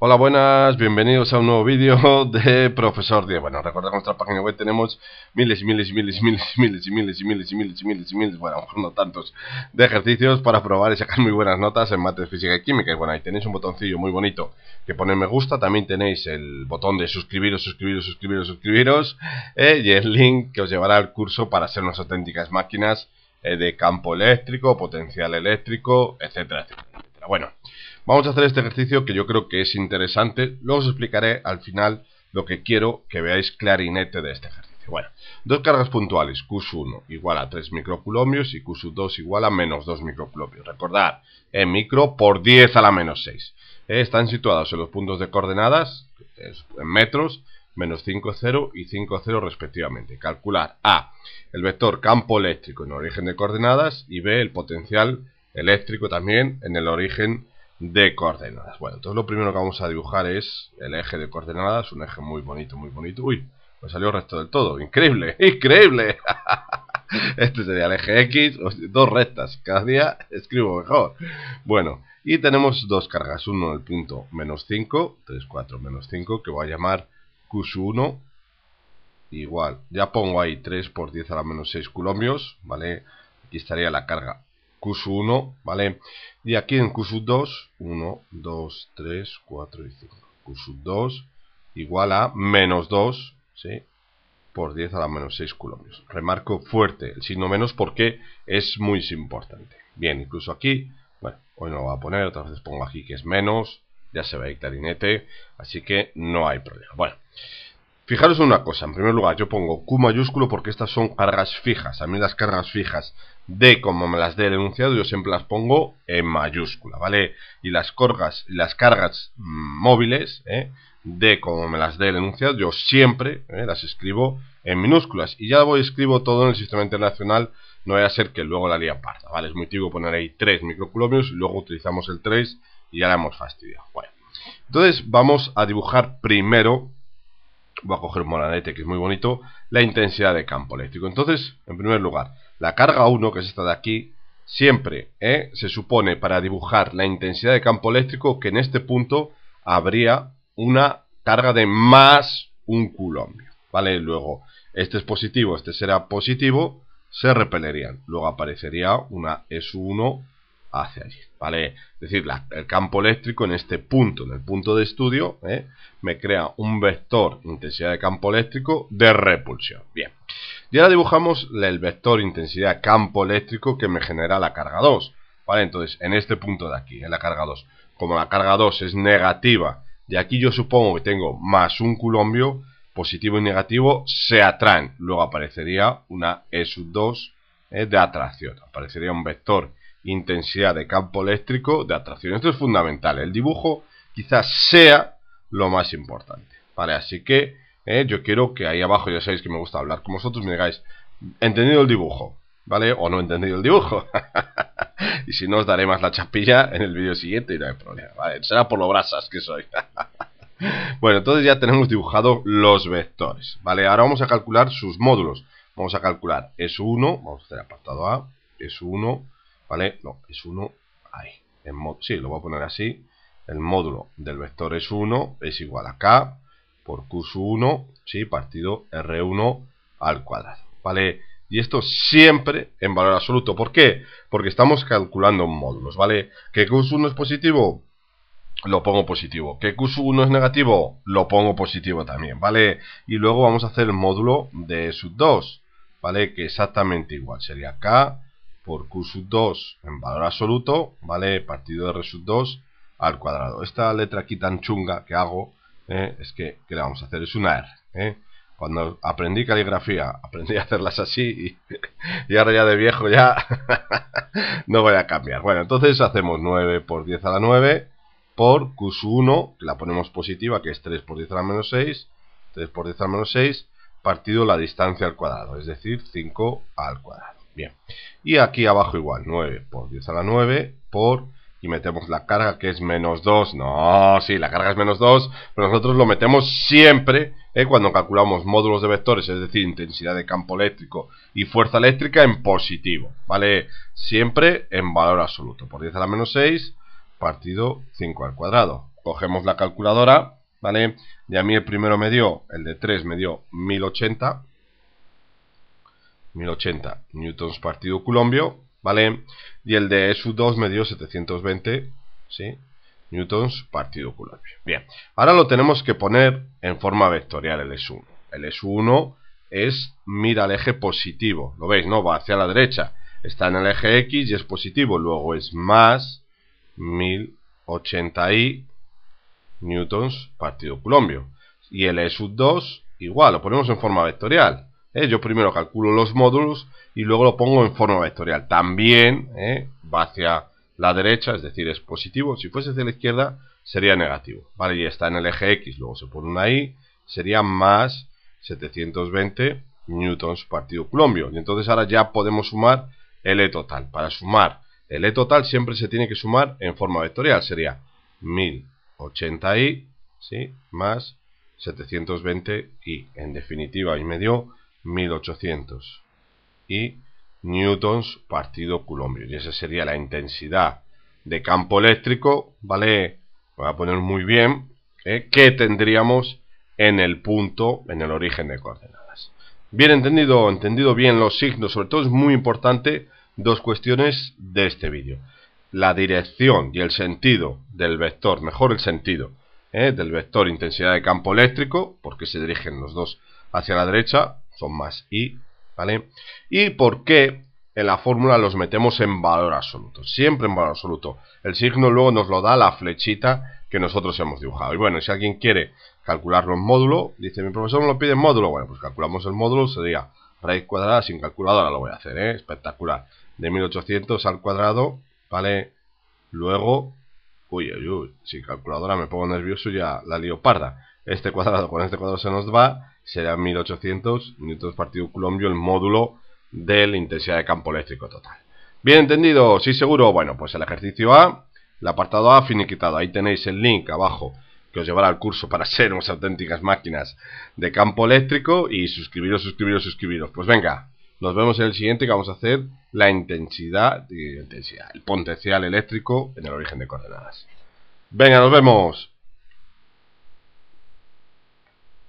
Hola, buenas, bienvenidos a un nuevo vídeo de Profesor Diego. Bueno, recordad que en nuestra página web tenemos miles y miles y miles y miles y miles y miles y miles y miles y miles y miles, bueno, no tantos, de ejercicios para probar y sacar muy buenas notas en mates física y química. Y bueno, ahí tenéis un botoncillo muy bonito que pone me gusta, también tenéis el botón de suscribiros, suscribiros, suscribiros, suscribiros eh, y el link que os llevará al curso para ser unas auténticas máquinas eh, de campo eléctrico, potencial eléctrico, etcétera, etcétera. Bueno, vamos a hacer este ejercicio que yo creo que es interesante. Luego os explicaré al final lo que quiero que veáis clarinete de este ejercicio. Bueno, dos cargas puntuales, Q1 igual a 3 microculomios y Q2 igual a menos 2 microculomios. Recordad, en eh, micro por 10 a la menos 6. Eh, están situados en los puntos de coordenadas, en metros, menos 5, 0 y 5, 0 respectivamente. Calcular A, el vector campo eléctrico en origen de coordenadas y B, el potencial eléctrico también en el origen de coordenadas. Bueno, entonces lo primero que vamos a dibujar es el eje de coordenadas, un eje muy bonito, muy bonito. Uy, me salió el resto del todo, increíble, increíble. Este sería el eje X, dos rectas, cada día escribo mejor. Bueno, y tenemos dos cargas, uno en el punto menos 5, 3, 4, menos 5, que voy a llamar Q1, igual, ya pongo ahí 3 por 10 a la menos 6 culombios, ¿vale? Aquí estaría la carga Q1, ¿vale? Y aquí en Q2, 1, 2, 3, 4 y 5. Q2 igual a menos 2, ¿sí? Por 10 a la menos 6 coulombs. Remarco fuerte el signo menos porque es muy importante. Bien, incluso aquí, bueno, hoy no lo voy a poner, otras veces pongo aquí que es menos, ya se ve el clarinete, así que no hay problema. Bueno. Fijaros una cosa, en primer lugar yo pongo Q mayúsculo porque estas son cargas fijas, a mí las cargas fijas de como me las dé el enunciado yo siempre las pongo en mayúscula, ¿vale? Y las cargas, las cargas mm, móviles, ¿eh? de como me las dé el enunciado yo siempre ¿eh? las escribo en minúsculas y ya voy escribo todo en el sistema internacional, no vaya a ser que luego la lía aparta. ¿vale? Es muy típico poner ahí 3 y luego utilizamos el 3 y ya la hemos fastidiado, bueno. Entonces vamos a dibujar primero voy a coger un molanete que es muy bonito, la intensidad de campo eléctrico. Entonces, en primer lugar, la carga 1, que es esta de aquí, siempre ¿eh? se supone para dibujar la intensidad de campo eléctrico que en este punto habría una carga de más un coulombio. ¿Vale? Luego, este es positivo, este será positivo, se repelerían. Luego aparecería una e S1 hacia allí, ¿vale? Es decir, el campo eléctrico en este punto, en el punto de estudio, ¿eh? me crea un vector intensidad de campo eléctrico de repulsión. Bien, y ahora dibujamos el vector intensidad campo eléctrico que me genera la carga 2, ¿vale? Entonces, en este punto de aquí, en la carga 2, como la carga 2 es negativa, y aquí yo supongo que tengo más un colombio positivo y negativo se atraen. Luego aparecería una E2 ¿eh? de atracción. Aparecería un vector intensidad de campo eléctrico de atracción. Esto es fundamental. El dibujo quizás sea lo más importante. Vale, así que eh, yo quiero que ahí abajo, ya sabéis que me gusta hablar con vosotros, me digáis, ¿entendido el dibujo? ¿Vale? ¿O no he entendido el dibujo? y si no, os daré más la chapilla en el vídeo siguiente y no hay problema. será por lo brasas que soy. bueno, entonces ya tenemos dibujado los vectores. Vale, ahora vamos a calcular sus módulos. Vamos a calcular e S1, vamos a hacer apartado A, e S1, ¿vale? No, es 1 ahí. En sí, lo voy a poner así. El módulo del vector es 1, es igual a k por q1, sí, partido r1 al cuadrado, ¿vale? Y esto siempre en valor absoluto. ¿Por qué? Porque estamos calculando módulos, ¿vale? Que q1 es positivo, lo pongo positivo. Que Q1 es negativo, lo pongo positivo también, ¿vale? Y luego vamos a hacer el módulo de sub 2, ¿vale? Que exactamente igual, sería K por Q 2 en valor absoluto, ¿vale? Partido de R 2 al cuadrado. Esta letra aquí tan chunga que hago, ¿eh? es que, ¿qué le vamos a hacer? Es una R, ¿eh? Cuando aprendí caligrafía, aprendí a hacerlas así y, y ahora ya de viejo ya no voy a cambiar. Bueno, entonces hacemos 9 por 10 a la 9 por Q 1, que la ponemos positiva, que es 3 por 10 a la menos 6, 3 por 10 a la menos 6, partido la distancia al cuadrado, es decir, 5 al cuadrado. Bien. Y aquí abajo igual, 9 por 10 a la 9 por... Y metemos la carga que es menos 2. No, sí, la carga es menos 2. Pero nosotros lo metemos siempre ¿eh? cuando calculamos módulos de vectores, es decir, intensidad de campo eléctrico y fuerza eléctrica en positivo. ¿Vale? Siempre en valor absoluto. Por 10 a la menos 6 partido 5 al cuadrado. Cogemos la calculadora, ¿vale? Y a mí el primero me dio, el de 3 me dio 1080 1080 newtons partido colombio ¿vale? Y el de SU2 me dio 720, ¿sí? Newtons partido colombia Bien, ahora lo tenemos que poner en forma vectorial el S1. El S1 es mira el eje positivo, ¿lo veis? No, va hacia la derecha. Está en el eje X y es positivo. Luego es más 1080i newtons partido Colombia Y el E 2 igual, lo ponemos en forma vectorial. ¿eh? yo primero calculo los módulos y luego lo pongo en forma vectorial. También ¿eh? va hacia la derecha, es decir, es positivo. Si fuese hacia la izquierda, sería negativo. ¿vale? Y está en el eje X, luego se pone una Y, sería más 720 newtons partido colombio. Y entonces ahora ya podemos sumar el E total. Para sumar el E total siempre se tiene que sumar en forma vectorial. Sería 1080i ¿sí? más 720i. En definitiva, ahí me dio 1800 y newtons partido coulombio Y esa sería la intensidad de campo eléctrico, ¿vale? Voy a poner muy bien, ¿eh? que tendríamos en el punto, en el origen de coordenadas. Bien entendido, entendido bien los signos, sobre todo es muy importante dos cuestiones de este vídeo. La dirección y el sentido del vector, mejor el sentido ¿eh? del vector intensidad de campo eléctrico, porque se dirigen los dos hacia la derecha, son más y ¿vale? Y por qué en la fórmula los metemos en valor absoluto, siempre en valor absoluto. El signo luego nos lo da la flechita que nosotros hemos dibujado. Y bueno, si alguien quiere calcularlo en módulo, dice mi profesor me lo pide en módulo, bueno, pues calculamos el módulo, sería raíz cuadrada sin calculadora, lo voy a hacer, ¿eh? espectacular. De 1800 al cuadrado, ¿vale? Luego, uy, uy, uy, Sin calculadora me pongo nervioso ya la leoparda. Este cuadrado con este cuadrado se nos va Será 1800 newtons partido colombio el módulo de la intensidad de campo eléctrico total. Bien entendido, sí seguro, bueno, pues el ejercicio A, el apartado A finiquitado, ahí tenéis el link abajo que os llevará al curso para ser unas auténticas máquinas de campo eléctrico y suscribiros, suscribiros, suscribiros. Pues venga, nos vemos en el siguiente que vamos a hacer la intensidad, eh, intensidad el potencial eléctrico en el origen de coordenadas. Venga, nos vemos.